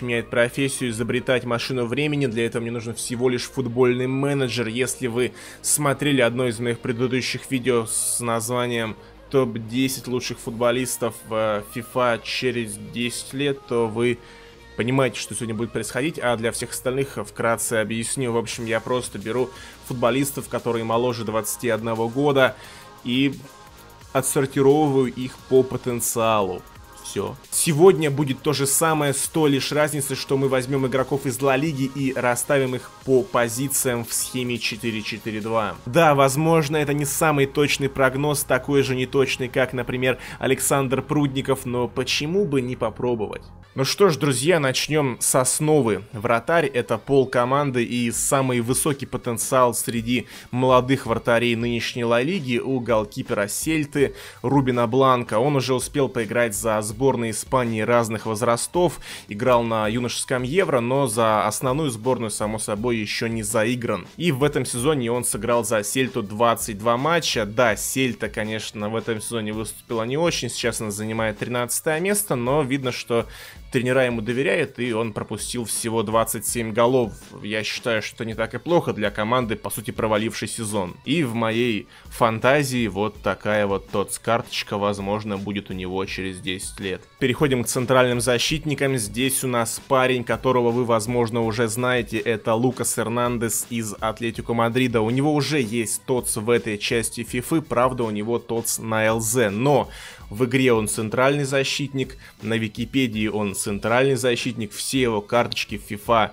меняет профессию изобретать машину времени, для этого мне нужен всего лишь футбольный менеджер. Если вы смотрели одно из моих предыдущих видео с названием «Топ-10 лучших футболистов в э, FIFA через 10 лет», то вы понимаете, что сегодня будет происходить, а для всех остальных вкратце объясню. В общем, я просто беру футболистов, которые моложе 21 года, и отсортировываю их по потенциалу все. Сегодня будет то же самое, с той лишь разницей, что мы возьмем игроков из Ла Лиги и расставим их по позициям в схеме 4-4-2. Да, возможно, это не самый точный прогноз, такой же неточный, как, например, Александр Прудников, но почему бы не попробовать? Ну что ж, друзья, начнем с основы. Вратарь — это пол команды и самый высокий потенциал среди молодых вратарей нынешней Ла Лиги у голкипера Сельты Рубина Бланка. Он уже успел поиграть за сбор сборной Испании разных возрастов, играл на юношеском Евро, но за основную сборную, само собой, еще не заигран. И в этом сезоне он сыграл за Сельту 22 матча. Да, Сельта, конечно, в этом сезоне выступила не очень, сейчас она занимает 13 место, но видно, что тренера ему доверяет и он пропустил всего 27 голов. Я считаю, что не так и плохо для команды, по сути, проваливший сезон. И в моей фантазии вот такая вот тот карточка, возможно, будет у него через 10 лет. Переходим к центральным защитникам. Здесь у нас парень, которого вы, возможно, уже знаете, это Лукас Эрнандес из Атлетико Мадрида. У него уже есть ТОЦ в этой части ФИФы, правда, у него ТОЦ на ЛЗ, но в игре он центральный защитник, на Википедии он центральный защитник, все его карточки в FIFA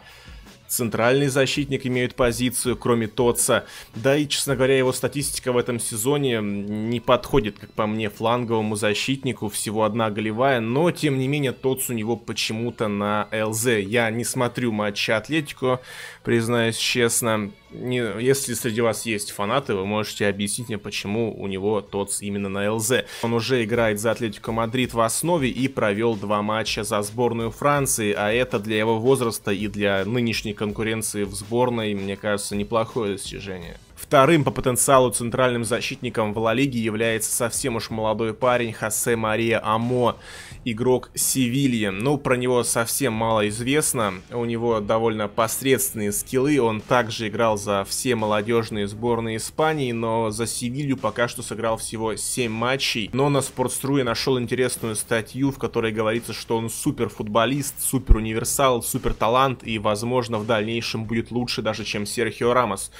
центральный защитник имеет позицию, кроме Тотса. Да и, честно говоря, его статистика в этом сезоне не подходит, как по мне, фланговому защитнику. Всего одна голевая, но, тем не менее, Тотс у него почему-то на ЛЗ. Я не смотрю матчи Атлетико, признаюсь честно. Не, если среди вас есть фанаты, вы можете объяснить мне, почему у него Тотс именно на ЛЗ. Он уже играет за Атлетико Мадрид в основе и провел два матча за сборную Франции, а это для его возраста и для нынешней конкуренции в сборной, мне кажется, неплохое достижение. Вторым по потенциалу центральным защитником в Ла Лиге является совсем уж молодой парень Хосе Мария Амо, игрок Севильи. Ну, про него совсем мало известно, у него довольно посредственные скиллы, он также играл за все молодежные сборные Испании, но за Севилью пока что сыграл всего 7 матчей. Но на Спортстру я нашел интересную статью, в которой говорится, что он супер супер футболист, универсал, супер талант и, возможно, в дальнейшем будет лучше даже, чем Серхио Рамос.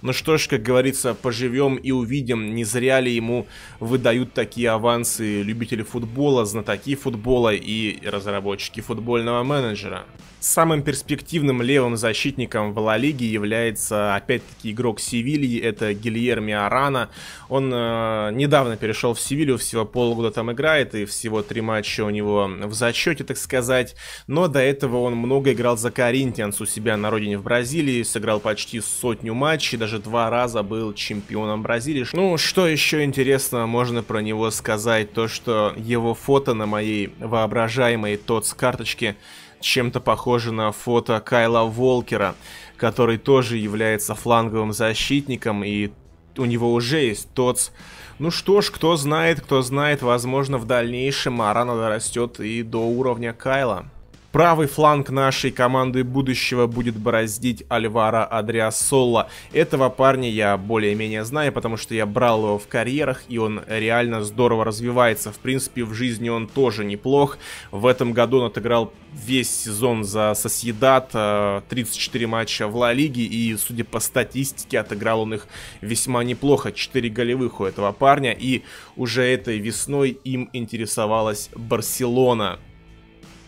Ну что ж, уж, как говорится, поживем и увидим, не зря ли ему выдают такие авансы любители футбола, знатоки футбола и разработчики футбольного менеджера. Самым перспективным левым защитником в Ла Лиге является опять-таки игрок Севильи, это Гильерми Арана. Он э, недавно перешел в Севилью, всего полгода там играет, и всего три матча у него в зачете, так сказать. Но до этого он много играл за Коринтианс у себя на родине в Бразилии, сыграл почти сотню матчей, даже два раза был чемпионом Бразилии. Ну, что еще интересного можно про него сказать, то, что его фото на моей воображаемой тот с карточки чем-то похоже на фото Кайла Волкера, который тоже является фланговым защитником, и у него уже есть тот. Ну что ж, кто знает, кто знает, возможно, в дальнейшем Арана дорастет и до уровня Кайла. Правый фланг нашей команды будущего будет бороздить Альвара Адриасолла. Этого парня я более-менее знаю, потому что я брал его в карьерах, и он реально здорово развивается. В принципе, в жизни он тоже неплох. В этом году он отыграл весь сезон за Соседат, 34 э, матча в Ла Лиге, и, судя по статистике, отыграл он их весьма неплохо. 4 голевых у этого парня, и уже этой весной им интересовалась Барселона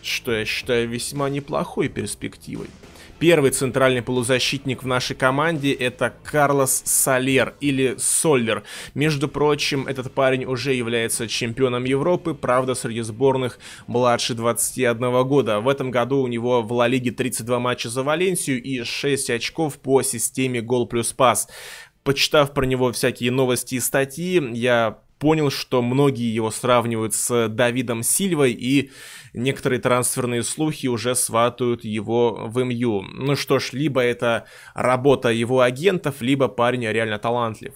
что я считаю весьма неплохой перспективой. Первый центральный полузащитник в нашей команде это Карлос Солер или Соллер. Между прочим, этот парень уже является чемпионом Европы, правда, среди сборных младше 21 года. В этом году у него в Ла Лиге 32 матча за Валенсию и 6 очков по системе гол плюс пас. Почитав про него всякие новости и статьи, я понял, что многие его сравнивают с Давидом Сильвой, и некоторые трансферные слухи уже сватают его в МЮ. Ну что ж, либо это работа его агентов, либо парень реально талантлив.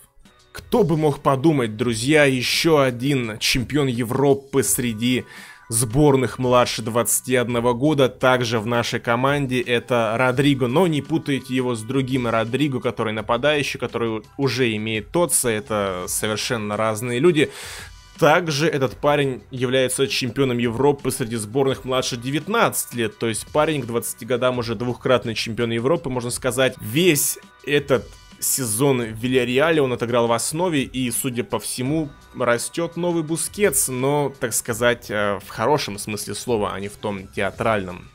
Кто бы мог подумать, друзья, еще один чемпион Европы среди сборных младше 21 года также в нашей команде. Это Родриго, но не путайте его с другим Родриго, который нападающий, который уже имеет Тотса. Это совершенно разные люди. Также этот парень является чемпионом Европы среди сборных младше 19 лет. То есть парень к 20 годам уже двухкратный чемпион Европы, можно сказать. Весь этот сезон в Вильяреале, он отыграл в основе, и, судя по всему, растет новый Бускетс, но, так сказать, э, в хорошем смысле слова, а не в том театральном.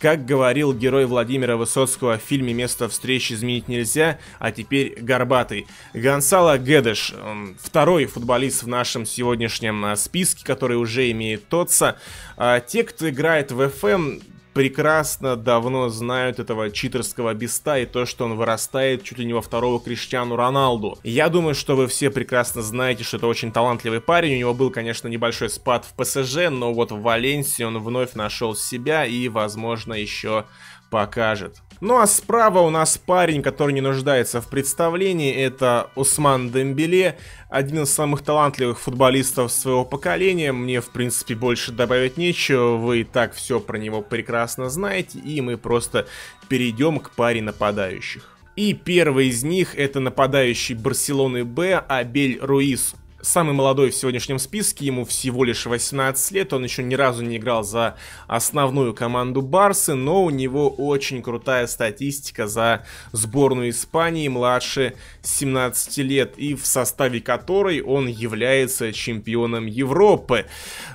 Как говорил герой Владимира Высоцкого в фильме «Место встречи изменить нельзя», а теперь горбатый. Гонсало Гедеш, эм, второй футболист в нашем сегодняшнем э, списке, который уже имеет Тотца. А те, кто играет в ФМ, прекрасно давно знают этого читерского беста и то, что он вырастает чуть ли не во второго Криштиану Роналду. Я думаю, что вы все прекрасно знаете, что это очень талантливый парень. У него был, конечно, небольшой спад в ПСЖ, но вот в Валенсии он вновь нашел себя и, возможно, еще покажет. Ну а справа у нас парень, который не нуждается в представлении, это Усман Дембеле, один из самых талантливых футболистов своего поколения. Мне, в принципе, больше добавить нечего, вы и так все про него прекрасно знаете, и мы просто перейдем к паре нападающих. И первый из них это нападающий Барселоны Б Абель Руис самый молодой в сегодняшнем списке, ему всего лишь 18 лет, он еще ни разу не играл за основную команду Барсы, но у него очень крутая статистика за сборную Испании младше 17 лет и в составе которой он является чемпионом Европы.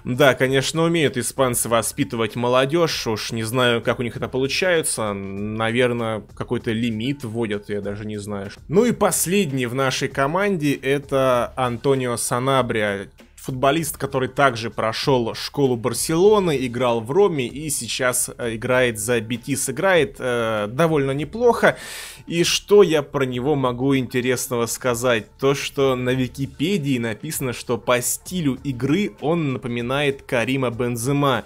Да, конечно, умеют испанцы воспитывать молодежь, уж не знаю, как у них это получается, наверное, какой-то лимит вводят, я даже не знаю. Ну и последний в нашей команде это Антонио Санабрия, футболист, который также прошел школу Барселоны, играл в Роме и сейчас э, играет за Бетис. Играет э, довольно неплохо. И что я про него могу интересного сказать? То, что на Википедии написано, что по стилю игры он напоминает Карима Бензема.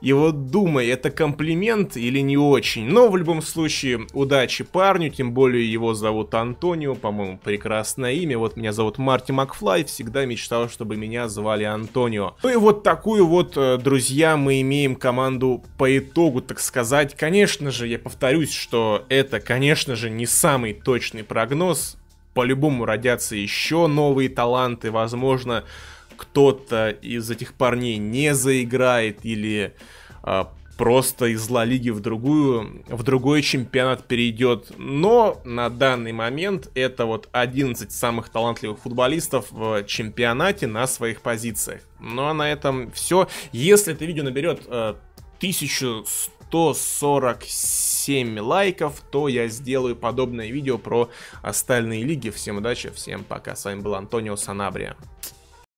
И вот думай, это комплимент или не очень. Но в любом случае, удачи парню, тем более его зовут Антонио, по-моему, прекрасное имя. Вот меня зовут Марти Макфлай, всегда мечтал, чтобы меня звали Антонио. Ну и вот такую вот, э, друзья, мы имеем команду по итогу, так сказать. Конечно же, я повторюсь, что это, конечно же, не самый точный прогноз. По-любому родятся еще новые таланты, возможно, кто-то из этих парней не заиграет или а, просто из Ла Лиги в другую, в другой чемпионат перейдет. Но на данный момент это вот 11 самых талантливых футболистов в чемпионате на своих позициях. Ну а на этом все. Если это видео наберет э, 1147 лайков, то я сделаю подобное видео про остальные лиги. Всем удачи, всем пока. С вами был Антонио Санабрия.